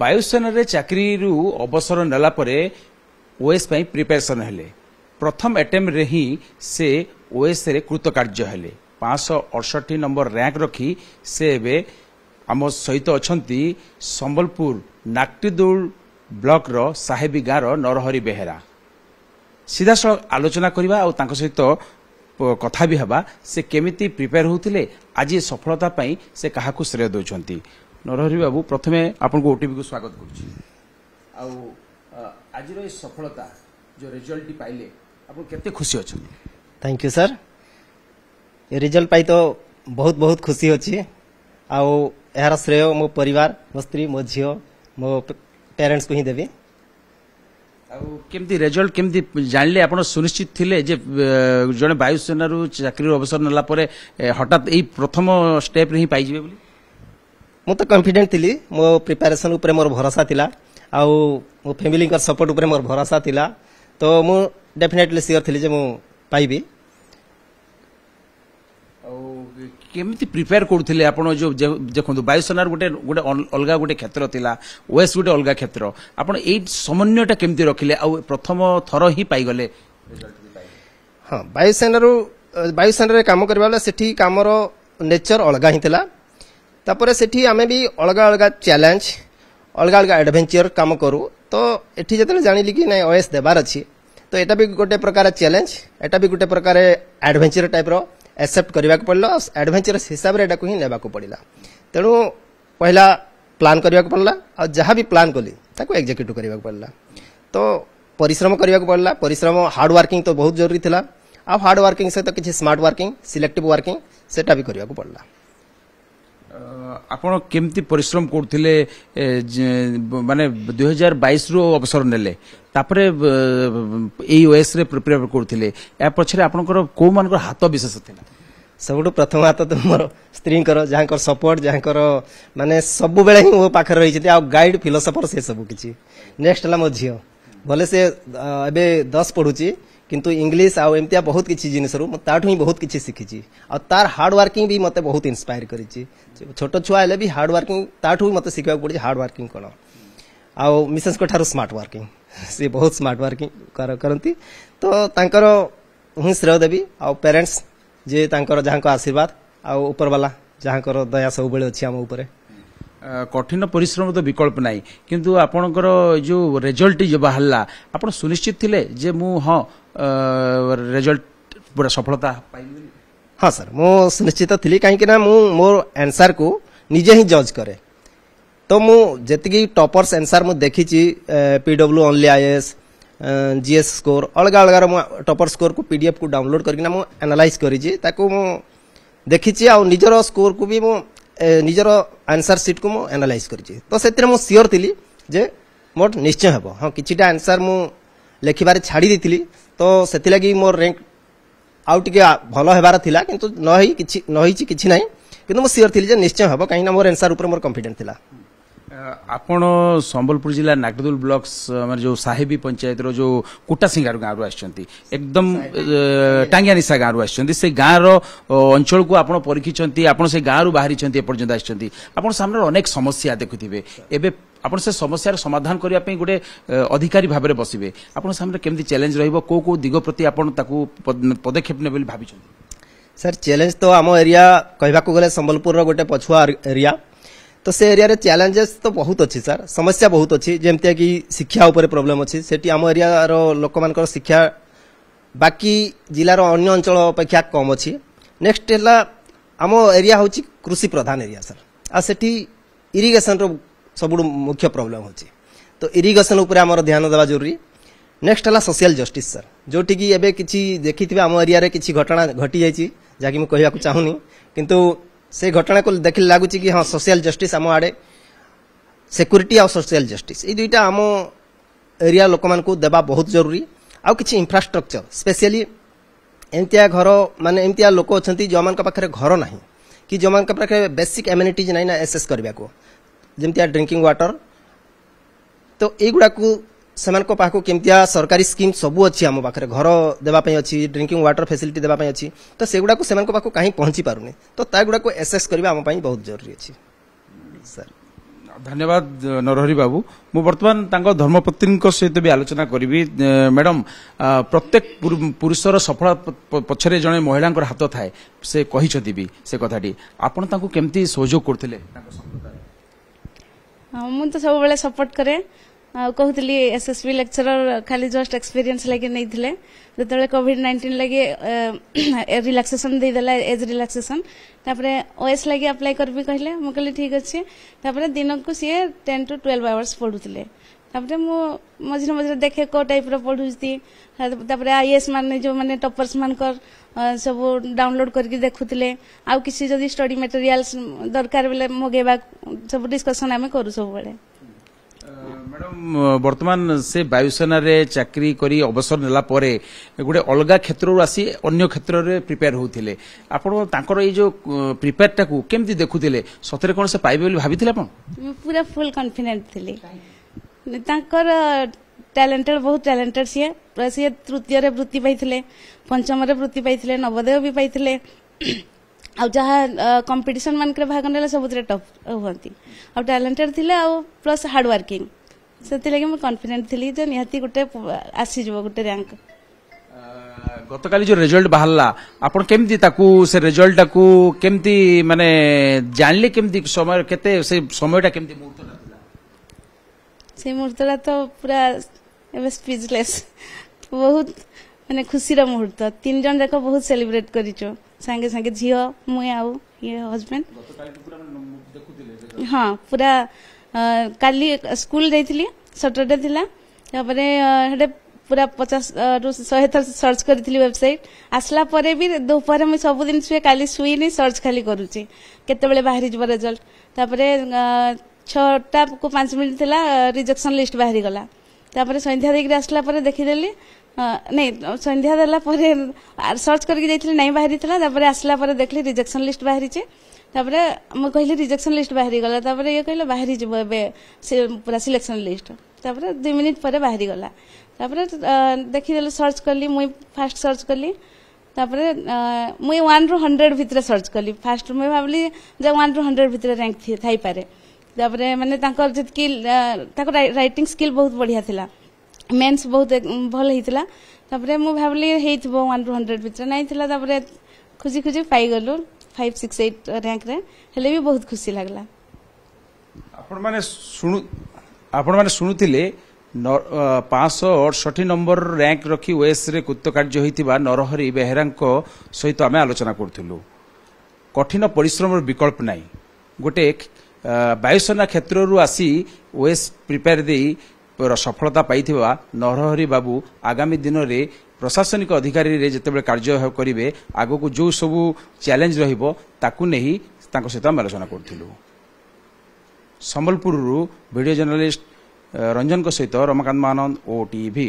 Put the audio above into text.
ବାୟୁସେନାରେ ଚାକିରିରୁ ଅବସର ନେଲାପରେ ଓଏସ୍ ପାଇଁ ପ୍ରିପାରେସନ୍ ହେଲେ ପ୍ରଥମ ଆଟେମ୍ପରେ ହିଁ ସେ ଓଏସ୍ରେ କୃତକାର୍ଯ୍ୟ ହେଲେ ପାଞ୍ଚଶହ ଅଠଷଠି ନମ୍ବର ରାଙ୍କ ରଖି ସେ ଏବେ ଆମ ସହିତ ଅଛନ୍ତି ସମ୍ବଲପୁର ନାକ୍ଟିଦୌଳ ବ୍ଲକର ସାହେବି ଗାଁର ନରହରି ବେହେରା ସିଧାସଳଖ ଆଲୋଚନା କରିବା ଆଉ ତାଙ୍କ ସହିତ କଥା ବି ହେବା ସେ କେମିତି ପ୍ରିପେୟାର ହେଉଥିଲେ ଆଜି ସଫଳତା ପାଇଁ ସେ କାହାକୁ ଶ୍ରେୟ ଦେଉଛନ୍ତି ନରହରି ବାବୁ ପ୍ରଥମେ ଆପଣଙ୍କୁ ଓଟିଭିକୁ ସ୍ୱାଗତ କରୁଛି ଆଉ ଆଜିର ଏ ସଫଳତା ଯେଉଁ ରେଜଲ୍ଟଟି ପାଇଲେ ଆପଣ କେତେ ଖୁସି ଅଛନ୍ତି ଥ୍ୟାଙ୍କ ୟୁ ସାର୍ ଏ ରେଜଲ୍ଟ ପାଇ ତ ବହୁତ ବହୁତ ଖୁସି ଅଛି ଆଉ ଏହାର ଶ୍ରେୟ ମୋ ପରିବାର ମୋ ସ୍ତ୍ରୀ ମୋ ଝିଅ ମୋ ପ୍ୟାରେଣ୍ଟସକୁ ହିଁ ଦେବି ଆଉ କେମିତି ରେଜଲ୍ଟ କେମିତି ଜାଣିଲେ ଆପଣ ସୁନିଶ୍ଚିତ ଥିଲେ ଯେ ଜଣେ ବାୟୁସେନାରୁ ଚାକିରିରୁ ଅବସର ନେଲା ପରେ ହଠାତ୍ ଏଇ ପ୍ରଥମ ଷ୍ଟେପ୍ରେ ହିଁ ପାଇଯିବେ ବୋଲି ମୁଁ ତ କନଫିଡେଣ୍ଟ ଥିଲି ମୋ ପ୍ରିପାରେସନ୍ ଉପରେ ମୋର ଭରସା ଥିଲା ଆଉ ମୋ ଫ୍ୟାମିଲିଙ୍କ ସପୋର୍ଟ ଉପରେ ମୋର ଭରସା ଥିଲା ତ ମୁଁ ଡେଫିନେଟଲି ସିଓର ଥିଲି ଯେ ମୁଁ ପାଇବି ଆଉ କେମିତି ପ୍ରିପେୟାର କରୁଥିଲେ ଆପଣ ଯେଉଁ ଦେଖନ୍ତୁ ବାୟୁସେନାର ଗୋଟେ ଗୋଟେ ଅଲଗା ଗୋଟେ କ୍ଷେତ୍ର ଥିଲା ୱେଷ୍ଟ ଗୋଟେ ଅଲଗା କ୍ଷେତ୍ର ଆପଣ ଏଇ ସମନ୍ୱୟଟା କେମିତି ରଖିଲେ ଆଉ ପ୍ରଥମ ଥର ହିଁ ପାଇଗଲେ ହଁ ବାୟୁସେନାରୁ ବାୟୁସେନାରେ କାମ କରିବା ବେଳେ ସେଠି କାମର ନେଚର ଅଲଗା ହିଁ ଥିଲା ତାପରେ ସେଠି ଆମେ ବି ଅଲଗା ଅଲଗା ଚ୍ୟାଲେଞ୍ଜ ଅଲଗା ଅଲଗା ଆଡ଼ଭେଞ୍ଚର କାମ କରୁ ତ ଏଠି ଯେତେବେଳେ ଜାଣିଲି କି ନାଇଁ ଓଏସ୍ ଦେବାର ଅଛି ତ ଏଇଟା ବି ଗୋଟେ ପ୍ରକାର ଚ୍ୟାଲେଞ୍ଜ ଏଇଟା ବି ଗୋଟେ ପ୍ରକାର ଆଡ଼ଭେଞ୍ଚର ଟାଇପ୍ର ଆକ୍ସେପ୍ଟ କରିବାକୁ ପଡ଼ିଲା ଆଡ଼ଭେଞ୍ଚରସ୍ ହିସାବରେ ଏଟାକୁ ହିଁ ନେବାକୁ ପଡ଼ିଲା ତେଣୁ ପହିଲା ପ୍ଲାନ୍ କରିବାକୁ ପଡ଼ିଲା ଆଉ ଯାହା ବି ପ୍ଲାନ୍ କଲି ତାକୁ ଏକ୍ଜିକ୍ୟୁଟିଭ୍ କରିବାକୁ ପଡ଼ିଲା ତ ପରିଶ୍ରମ କରିବାକୁ ପଡ଼ିଲା ପରିଶ୍ରମ ହାର୍ଡ଼ୱାର୍କିଂ ତ ବହୁତ ଜରୁରୀ ଥିଲା ଆଉ ହାର୍ଡ଼ ୱାର୍କିଂ ସହିତ କିଛି ସ୍ମାର୍ଟ ୱାର୍କିଂ ସିଲେକ୍ଟିଭ୍ ୱାର୍କିଂ ସେଇଟା ବି କରିବାକୁ ପଡ଼ିଲା ଆପଣ କେମିତି ପରିଶ୍ରମ କରୁଥିଲେ ମାନେ ଦୁଇ ହଜାର ବାଇଶରୁ ଅବସର ନେଲେ ତାପରେ ଏଇ ୱେସ୍ରେ ପ୍ରିପେୟାର କରୁଥିଲେ ଏହା ପଛରେ ଆପଣଙ୍କର କେଉଁମାନଙ୍କର ହାତ ବିଶେଷ ଥିଲା ସବୁଠୁ ପ୍ରଥମ ହାତ ତ ମୋର ସ୍ତ୍ରୀଙ୍କର ଯାହାଙ୍କର ସପୋର୍ଟ ଯାହାଙ୍କର ମାନେ ସବୁବେଳେ ହିଁ ମୋ ପାଖରେ ରହିଛନ୍ତି ଆଉ ଗାଇଡ଼ ଫିଲୋସଫର ସେ ସବୁ କିଛି ନେକ୍ସଟ ହେଲା ମୋ ଝିଅ ଭଲ ସେ ଏବେ ଦଶ ପଢୁଛି କିନ୍ତୁ ଇଂଲିଶ ଆଉ ଏମିତିଆ ବହୁତ କିଛି ଜିନିଷରୁ ମୁଁ ତାଠୁ ହିଁ ବହୁତ କିଛି ଶିଖିଛି ଆଉ ତାର ହାର୍ଡ ୱାର୍କିଂ ବି ମୋତେ ବହୁତ ଇନ୍ସପାୟାର କରିଛି ଛୋଟ ଛୁଆ ହେଲେ ବି ହାର୍ଡ ୱାର୍କିଂ ତାଠୁ ବି ମୋତେ ଶିଖିବାକୁ ପଡ଼ିଛି ହାର୍ଡ ୱାର୍କିଂ କ'ଣ ଆଉ ମିସେସଙ୍କ ଠାରୁ ସ୍ମାର୍ଟ ୱାର୍କିଂ ସେ ବହୁତ ସ୍ମାର୍ଟ ୱାର୍କିଂ କରନ୍ତି ତ ତାଙ୍କର ହିଁ ଶ୍ରେୟ ଦେବି ଆଉ ପ୍ୟାରେଣ୍ଟସ୍ ଯିଏ ତାଙ୍କର ଯାହାଙ୍କ ଆଶୀର୍ବାଦ ଆଉ ଉପରବାଲା ଯାହାଙ୍କର ଦୟା ସବୁବେଳେ ଅଛି ଆମ ଉପରେ କଠିନ ପରିଶ୍ରମ ତ ବିକଳ୍ପ ନାହିଁ କିନ୍ତୁ ଆପଣଙ୍କର ଯେଉଁ ରେଜଲ୍ଟ ଯେଉଁ ବାହାରିଲା ଆପଣ ସୁନିଶ୍ଚିତ ଥିଲେ ଯେ ମୁଁ ହଁ ରେଜଲ୍ଟ ପୁରା ସଫଳତା ପାଇଲି ହଁ ସାର୍ ମୁଁ ସୁନିଶ୍ଚିତ ଥିଲି କାହିଁକିନା ମୁଁ ମୋର ଆନ୍ସର୍କୁ ନିଜେ ହିଁ ଜଜ୍ କରେ ତ ମୁଁ ଯେତିକି ଟପର୍ସ ଆନ୍ସର୍ ମୁଁ ଦେଖିଛି P W only IAS GS score ଅଲଗା ଅଲଗାର ମୁଁ ଟପର ସ୍କୋରକୁ ପିଡିଏଫ୍କୁ ଡାଉନଲୋଡ୍ କରିକିନା ମୁଁ ଆନାଲାଇଜ୍ କରିଛି ତାକୁ ମୁଁ ଦେଖିଛି ଆଉ ନିଜର ସ୍କୋରକୁ ବି ମୁଁ ନିଜର ଆନ୍ସର୍ ସିଟ୍କୁ ମୁଁ ଆନାଲାଇଜ୍ କରିଛି ତ ସେଥିରେ ମୁଁ ସିଓର୍ ଥିଲି ଯେ ମୋର ନିଶ୍ଚୟ ହେବ ହଁ କିଛିଟା ଆନ୍ସର୍ ମୁଁ ଲେଖିବାରେ ଛାଡ଼ି ଦେଇଥିଲି ତ ସେଥିଲାଗି ମୋର ରେଙ୍କ ଆଉ ଟିକେ ଭଲ ହେବାର ଥିଲା କିନ୍ତୁ ନ ହେଇ କିଛି ନ ହେଇଛି କିଛି ନାହିଁ କିନ୍ତୁ ମୁଁ ସିଓର୍ ଥିଲି ଯେ ନିଶ୍ଚୟ ହେବ କାହିଁକିନା ମୋର ଆନ୍ସର୍ ଉପରେ ମୋର କନଫିଡେଣ୍ଟ ଥିଲା ଆପଣ ସମ୍ବଲପୁର ଜିଲ୍ଲା ନାଗଦୁଲ ବ୍ଲକ ମାନେ ଯେଉଁ ସାହେବୀ ପଞ୍ଚାୟତର ଯେଉଁ କୋଟାସିଂ ଗାଁରୁ ଆସିଛନ୍ତି ଏକଦମ ଟାଙ୍ଗିଆନିସା ଗାଁରୁ ଆସିଛନ୍ତି ସେ ଗାଁର ଅଞ୍ଚଳକୁ ଆପଣ ପରୀକ୍ଷିଛନ୍ତି ଆପଣ ସେ ଗାଁରୁ ବାହାରିଛନ୍ତି ଏପର୍ଯ୍ୟନ୍ତ ଆସିଛନ୍ତି ଆପଣ ସାମ୍ନାରେ ଅନେକ ସମସ୍ୟା ଦେଖୁଥିବେ ଏବେ ଆପଣ ସେ ସମସ୍ୟାର ସମାଧାନ କରିବା ପାଇଁ ଗୋଟେ ଅଧିକାରୀ ଭାବରେ ବସିବେ ଆପଣ ସାମ୍ନାରେ କେମିତି ଚ୍ୟାଲେଞ୍ଜ ରହିବ କେଉଁ କେଉଁ ଦିଗ ପ୍ରତି ଆପଣ ତାକୁ ପଦକ୍ଷେପ ନେବେ ବୋଲି ଭାବିଛନ୍ତି ସାର୍ ଚ୍ୟାଲେଞ୍ଜ ତ ଆମ ଏରିଆ କହିବାକୁ ଗଲେ ସମ୍ବଲପୁରର ଗୋଟେ ପଛୁଆ ଏରିଆ ତ ସେ ଏରିଆରେ ଚ୍ୟାଲେଞ୍ଜେସ୍ ତ ବହୁତ ଅଛି ସାର୍ ସମସ୍ୟା ବହୁତ ଅଛି ଯେମିତିକି ଶିକ୍ଷା ଉପରେ ପ୍ରୋବ୍ଲେମ୍ ଅଛି ସେଠି ଆମ ଏରିଆର ଲୋକମାନଙ୍କର ଶିକ୍ଷା ବାକି ଜିଲ୍ଲାର ଅନ୍ୟ ଅଞ୍ଚଳ ଅପେକ୍ଷା କମ୍ ଅଛି ନେକ୍ସଟ ହେଲା ଆମ ଏରିଆ ହେଉଛି କୃଷି ପ୍ରଧାନ ଏରିଆ ସାର୍ ଆଉ ସେଠି ଇରିଗେସନ୍ର ସବୁଠୁ ମୁଖ୍ୟ ପ୍ରୋବ୍ଲେମ୍ ହେଉଛି ତ ଇରିଗେସନ୍ ଉପରେ ଆମର ଧ୍ୟାନ ଦେବା ଜରୁରୀ ନେକ୍ସଟ ହେଲା ସୋସିଆଲ ଜଷ୍ଟିସ୍ ସାର୍ ଯେଉଁଠିକି ଏବେ କିଛି ଦେଖିଥିବେ ଆମ ଏରିଆରେ କିଛି ଘଟଣା ଘଟିଯାଇଛି ଯାହାକି ମୁଁ କହିବାକୁ ଚାହୁଁନି କିନ୍ତୁ ସେ ଘଟଣାକୁ ଦେଖିଲେ ଲାଗୁଛି କି ହଁ ସୋସିଆଲ ଜଷ୍ଟିସ୍ ଆମ ଆଡ଼େ ସେକ୍ୟୁରିଟି ଆଉ ସୋସିଆଲ ଜଷ୍ଟିସ୍ ଏଇ ଦୁଇଟା ଆମ ଏରିଆ ଲୋକମାନଙ୍କୁ ଦେବା ବହୁତ ଜରୁରୀ ଆଉ କିଛି ଇନଫ୍ରାଷ୍ଟ୍ରକ୍ଚର ସ୍ପେଶିଆଲି ଏମିତିଆ ଘର ମାନେ ଏମିତିଆ ଲୋକ ଅଛନ୍ତି ଯେଉଁମାନଙ୍କ ପାଖରେ ଘର ନାହିଁ କି ଯେଉଁମାନଙ୍କ ପାଖରେ ବେସିକ୍ ଏମ୍ୟୁନିଟିଜ୍ ନାହିଁ ନା ଏସେସ୍ କରିବାକୁ ଯେମିତିଆ ଡ୍ରିଙ୍କିଂ ୱାଟର ତ ଏଇଗୁଡ଼ାକୁ ସେମାନଙ୍କ ପାଖକୁ କେମିତିଆ ସରକାରୀ ସ୍କିମ୍ ସବୁ ଅଛି ଆମ ପାଖରେ ଘର ଦେବା ପାଇଁ ଅଛି ଡ୍ରିଙ୍କିଂ ୱାଟର ଫେସିଲିଟି ଦେବା ପାଇଁ ଅଛି ତ ସେଗୁଡ଼ାକୁ ସେମାନଙ୍କ ପାଖକୁ କାହିଁ ପହଞ୍ଚି ପାରୁନି ତ ତାଗୁଡ଼ାକୁ ଏସେସ୍ କରିବା ଆମ ପାଇଁ ବହୁତ ଜରୁରୀ ଅଛି ସାର୍ ଧନ୍ୟବାଦ ନରହରି ବାବୁ ମୁଁ ବର୍ତ୍ତମାନ ତାଙ୍କ ଧର୍ମପତ୍ନୀଙ୍କ ସହିତ ବି ଆଲୋଚନା କରିବି ମ୍ୟାଡ଼ାମ ପ୍ରତ୍ୟେକ ପୁରୁଷର ସଫଳତା ପଛରେ ଜଣେ ମହିଳାଙ୍କର ହାତ ଥାଏ ସେ କହିଛନ୍ତି ବି ସେ କଥାଟି ଆପଣ ତାଙ୍କୁ କେମିତି ସହଯୋଗ କରୁଥିଲେ ତାଙ୍କ ମୁଁ ତ ସବୁବେଳେ ସପୋର୍ଟ କରେ କହୁଥିଲି ଏସ୍ଏସ୍ବି ଲେକ୍ଚରର ଖାଲି ଜଷ୍ଟ ଏକ୍ସପିରିଏନ୍ସ ଲାଗି ନେଇଥିଲେ ଯେତେବେଳେ କୋଭିଡ୍ ନାଇଣ୍ଟିନ୍ ଲାଗି ରିଲାକ୍ସେସନ୍ ଦେଇଦେଲା ଏଜ୍ ରିଲାକ୍ସେସନ୍ ତାପରେ ଓଏସ୍ ଲାଗି ଆପ୍ଲାଏ କରିବି କହିଲେ ମୁଁ କହିଲି ଠିକ୍ ଅଛି ତାପରେ ଦିନକୁ ସିଏ ଟେନ୍ ଟୁ ଟୁଏଲ୍ଭ ଆୱାର୍ସ ପଢ଼ୁଥିଲେ ତାପରେ ମୁଁ ମଝିରେ ମଝିରେ ଦେଖେ କେଉଁ ଟାଇପ୍ର ପଢ଼ୁଛି ତାପରେ ଆଇଏଏସ୍ ମାନେ ଯେଉଁମାନେ ଟପର୍ସ ମାନଙ୍କର ସବୁ ଡାଉନଲୋଡ୍ କରିକି ଦେଖୁଥିଲେ ଆଉ କିଛି ଯଦି ଷ୍ଟଡି ମେଟେରିଆଲ୍ସ ଦରକାର ବେଲେ ମଗେଇବା ସବୁ ଡିସ୍କସନ୍ ଆମେ କରୁ ସବୁବେଳେ ମ୍ୟାଡ଼ାମ୍ ବର୍ତ୍ତମାନ ସେ ବାୟୁସେନାରେ ଚାକିରି କରି ଅବସର ନେଲା ପରେ ଗୋଟେ ଅଲଗା କ୍ଷେତ୍ରରୁ ଆସି ଅନ୍ୟ କ୍ଷେତ୍ରରେ ପ୍ରିପେୟାର ହେଉଥିଲେ ଆପଣ ତାଙ୍କର ଏଇ ଯେଉଁ ପ୍ରିପେୟାରଟାକୁ କେମିତି ଦେଖୁଥିଲେ ସତରେ କ'ଣ ସେ ପାଇବେ ବୋଲି ଭାବିଥିଲେ ଆପଣ ପୁରା ଫୁଲ୍ କନଫିଡେଣ୍ଟ ଥିଲି ତାଙ୍କର ଟ୍ୟାଲେଣ୍ଟେଡ୍ ବହୁତ ଟ୍ୟାଲେଣ୍ଟେଡ୍ ସିଏ ସିଏ ତୃତୀୟରେ ବୃତ୍ତି ପାଇଥିଲେ ପଞ୍ଚମରେ ବୃତ୍ତି ପାଇଥିଲେ ନବୋଦୟ ବି ପାଇଥିଲେ ଆଉ ଯାହା କମ୍ପିଟିସନ୍ ମାନଙ୍କରେ ଭାଗ ନେଲେ ସବୁଥିରେ ଟପ୍ ହୁଅନ୍ତି ଆଉ ଟ୍ୟାଲେଣ୍ଟେଡ୍ ଥିଲେ ଆଉ ପ୍ଲସ୍ ହାର୍ଡ଼ୱାର୍କିଂ ସେଥିଲାଗି ମୁଁ କନଫିଡେଣ୍ଟ ଥିଲି ଯେ ନିହାତି ଗୋଟେ ଆସିଯିବ ଗୋଟେ ରାଙ୍କ ଗତକାଲି ଯେଉଁ ରେଜଲ୍ଟ ବାହାରିଲା ଆପଣ କେମିତି ତାକୁ ସେ ରେଜଲ୍ଟଟାକୁ କେମିତି ମାନେ ଜାଣିଲେ କେମିତି ସମୟ କେତେ ସେ ସମୟଟା କେମିତି ମୁହୂର୍ତ୍ତଟା ସେ ମୁହୂର୍ତ୍ତଟା ତ ପୁରା ଏବେ ସ୍ପିଚଲେସ୍ ବହୁତ ମାନେ ଖୁସିର ମୁହୂର୍ତ୍ତ ତିନି ଜଣ ଯାକ ବହୁତ ସେଲିବ୍ରେଟ୍ କରିଛୁ ସାଙ୍ଗେ ସାଙ୍ଗେ ଝିଅ ମୁଇଁ ଆଉ ଇଏ ହଜବେଣ୍ଡ ହଁ ପୁରା କାଲି ସ୍କୁଲ ଯାଇଥିଲି ସଟରଡେ ଥିଲା ତାପରେ ହେଟେ ପୁରା ପଚାଶ ରୁ ଶହେ ଥର ସର୍ଚ୍ଚ କରିଥିଲି ୱେବସାଇଟ୍ ଆସିଲା ପରେ ବି ଦୁପହରେ ମୁଁ ସବୁଦିନ ଶୁଏ କାଲି ଶୁଇନି ସର୍ଚ୍ଚ ଖାଲି କରୁଛି କେତେବେଳେ ବାହାରିଯିବ ରେଜଲ୍ଟ ତାପରେ ଛଅଟାକୁ ପାଞ୍ଚ ମିନିଟ୍ ଥିଲା ରିଜେକ୍ସନ୍ ଲିଷ୍ଟ ବାହାରିଗଲା ତାପରେ ସନ୍ଧ୍ୟା ଦେଇକି ଆସିଲା ପରେ ଦେଖିଦେଲି ନାଇଁ ସନ୍ଧ୍ୟା ଦେଲା ପରେ ସର୍ଚ୍ଚ କରିକି ଯାଇଥିଲି ନାଇଁ ବାହାରିଥିଲା ତାପରେ ଆସିଲା ପରେ ଦେଖିଲି ରିଜେକ୍ସନ୍ ଲିଷ୍ଟ ବାହାରିଛି ତାପରେ ମୁଁ କହିଲି ରିଜେକ୍ସନ୍ ଲିଷ୍ଟ ବାହାରିଗଲା ତାପରେ ଇଏ କହିଲେ ବାହାରିଯିବ ଏବେ ସେ ପୁରା ସିଲେକ୍ସନ୍ ଲିଷ୍ଟ ତାପରେ ଦୁଇ ମିନିଟ୍ ପରେ ବାହାରିଗଲା ତାପରେ ଦେଖିଦେଲେ ସର୍ଚ୍ଚ କଲି ମୁଇଁ ଫାଷ୍ଟ ସର୍ଚ୍ଚ କଲି ତାପରେ ମୁଇଁ ୱାନ୍ରୁ ହଣ୍ଡ୍ରେଡ଼୍ ଭିତରେ ସର୍ଚ୍ଚ କଲି ଫାଷ୍ଟ ମୁଇଁ ଭାବିଲି ଯେ ରୁ ହଣ୍ଡ୍ରେଡ଼୍ ଭିତରେ ରାଙ୍କ ଥାଇପାରେ ତାପରେ ମାନେ ତାଙ୍କର ଯେତିକି ତାଙ୍କ ରାଇଟିଂ ସ୍କିଲ୍ ବହୁତ ବଢ଼ିଆ ଥିଲା মেন্স বহুত ভাল হয়েছিল তাপরে মু ভাবলি হয়েছিল ওয়ান টু হন্ড্রেড ভিতরে নাই তাপরে খুঁজি খুঁজি পাইগলু ফাইভ সিক্স এইট র্যাঙ্করে হলে বি বহুত খুশি লাগলা ଆପଣମାନେ ଶୁଣୁ ଆପଣମାନେ ଶୁଣୁଥିଲେ ପାଞ୍ଚଶହ ଅଠଷଠି ନମ୍ବର ରାଙ୍କ ରଖି ଓଏସ୍ରେ କୃତକାର୍ଯ୍ୟ ହୋଇଥିବା ନରହରି ବେହେରାଙ୍କ ସହିତ ଆମେ ଆଲୋଚନା କରୁଥିଲୁ କଠିନ ପରିଶ୍ରମର ବିକଳ୍ପ ନାହିଁ ଗୋଟେ ବାୟୁସେନା କ୍ଷେତ୍ରରୁ ଆସି ଓଏସ୍ ପ୍ରିପେୟାର ଦେଇ ର ସଫଳତା ପାଇଥିବା ନରହରି ବାବୁ ଆଗାମୀ ଦିନରେ ପ୍ରଶାସନିକ ଅଧିକାରୀରେ ଯେତେବେଳେ କାର୍ଯ୍ୟ କରିବେ ଆଗକୁ ଯେଉଁ ସବୁ ଚ୍ୟାଲେଞ୍ଜ ରହିବ ତାକୁ ନେଇ ତାଙ୍କ ସହିତ ଆମେ ଆଲୋଚନା କରୁଥିଲୁ ସମ୍ବଲପୁରରୁ ଭିଡ଼ିଓ ଜର୍ଣ୍ଣାଲିଷ୍ଟ ରଞ୍ଜନଙ୍କ ସହିତ ରମାକାନ୍ତ ମହାନନ୍ଦ ଓ ଟିଭି